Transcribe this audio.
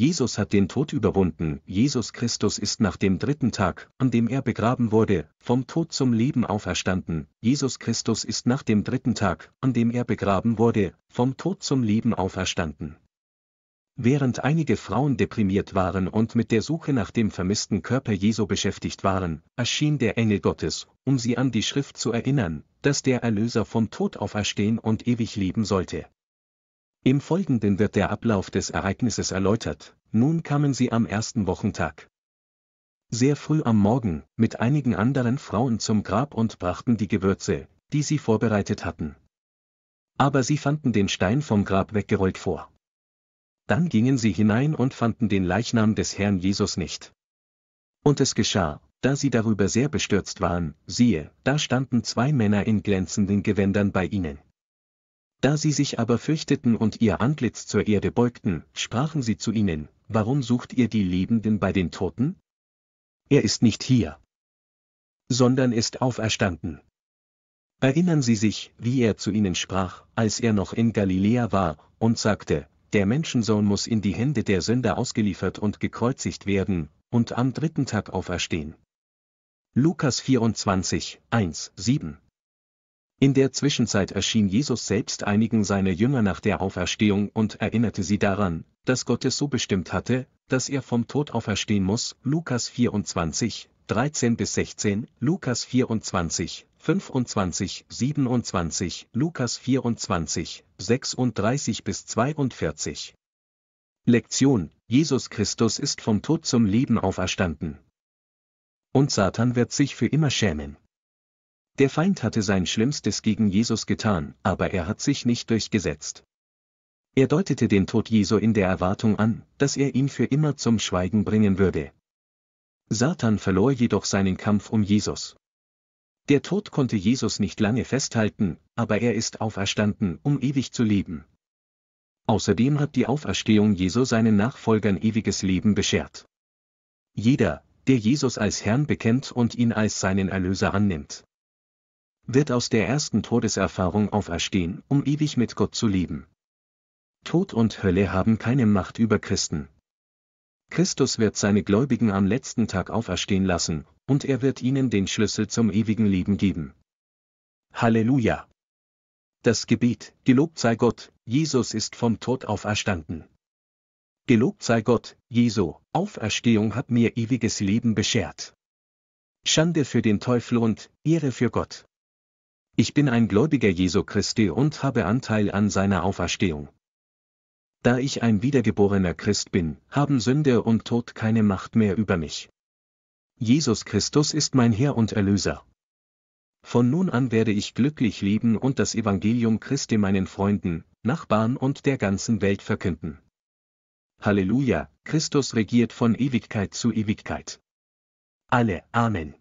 Jesus hat den Tod überwunden, Jesus Christus ist nach dem dritten Tag, an dem er begraben wurde, vom Tod zum Leben auferstanden, Jesus Christus ist nach dem dritten Tag, an dem er begraben wurde, vom Tod zum Leben auferstanden. Während einige Frauen deprimiert waren und mit der Suche nach dem vermissten Körper Jesu beschäftigt waren, erschien der Engel Gottes, um sie an die Schrift zu erinnern, dass der Erlöser vom Tod auferstehen und ewig leben sollte. Im Folgenden wird der Ablauf des Ereignisses erläutert, nun kamen sie am ersten Wochentag. Sehr früh am Morgen, mit einigen anderen Frauen zum Grab und brachten die Gewürze, die sie vorbereitet hatten. Aber sie fanden den Stein vom Grab weggerollt vor. Dann gingen sie hinein und fanden den Leichnam des Herrn Jesus nicht. Und es geschah, da sie darüber sehr bestürzt waren, siehe, da standen zwei Männer in glänzenden Gewändern bei ihnen. Da sie sich aber fürchteten und ihr Antlitz zur Erde beugten, sprachen sie zu ihnen, Warum sucht ihr die Lebenden bei den Toten? Er ist nicht hier, sondern ist auferstanden. Erinnern Sie sich, wie er zu ihnen sprach, als er noch in Galiläa war, und sagte, Der Menschensohn muss in die Hände der Sünder ausgeliefert und gekreuzigt werden, und am dritten Tag auferstehen. Lukas 24, 1, 7 in der Zwischenzeit erschien Jesus selbst einigen seiner Jünger nach der Auferstehung und erinnerte sie daran, dass Gott es so bestimmt hatte, dass er vom Tod auferstehen muss. Lukas 24, 13 bis 16, Lukas 24, 25, 27, Lukas 24, 36 bis 42. Lektion, Jesus Christus ist vom Tod zum Leben auferstanden. Und Satan wird sich für immer schämen. Der Feind hatte sein Schlimmstes gegen Jesus getan, aber er hat sich nicht durchgesetzt. Er deutete den Tod Jesu in der Erwartung an, dass er ihn für immer zum Schweigen bringen würde. Satan verlor jedoch seinen Kampf um Jesus. Der Tod konnte Jesus nicht lange festhalten, aber er ist auferstanden, um ewig zu leben. Außerdem hat die Auferstehung Jesu seinen Nachfolgern ewiges Leben beschert. Jeder, der Jesus als Herrn bekennt und ihn als seinen Erlöser annimmt, wird aus der ersten Todeserfahrung auferstehen, um ewig mit Gott zu leben. Tod und Hölle haben keine Macht über Christen. Christus wird seine Gläubigen am letzten Tag auferstehen lassen, und er wird ihnen den Schlüssel zum ewigen Leben geben. Halleluja! Das Gebet, gelobt sei Gott, Jesus ist vom Tod auferstanden. Gelobt sei Gott, Jesu, Auferstehung hat mir ewiges Leben beschert. Schande für den Teufel und Ehre für Gott. Ich bin ein Gläubiger Jesu Christi und habe Anteil an seiner Auferstehung. Da ich ein wiedergeborener Christ bin, haben Sünde und Tod keine Macht mehr über mich. Jesus Christus ist mein Herr und Erlöser. Von nun an werde ich glücklich leben und das Evangelium Christi meinen Freunden, Nachbarn und der ganzen Welt verkünden. Halleluja, Christus regiert von Ewigkeit zu Ewigkeit. Alle, Amen.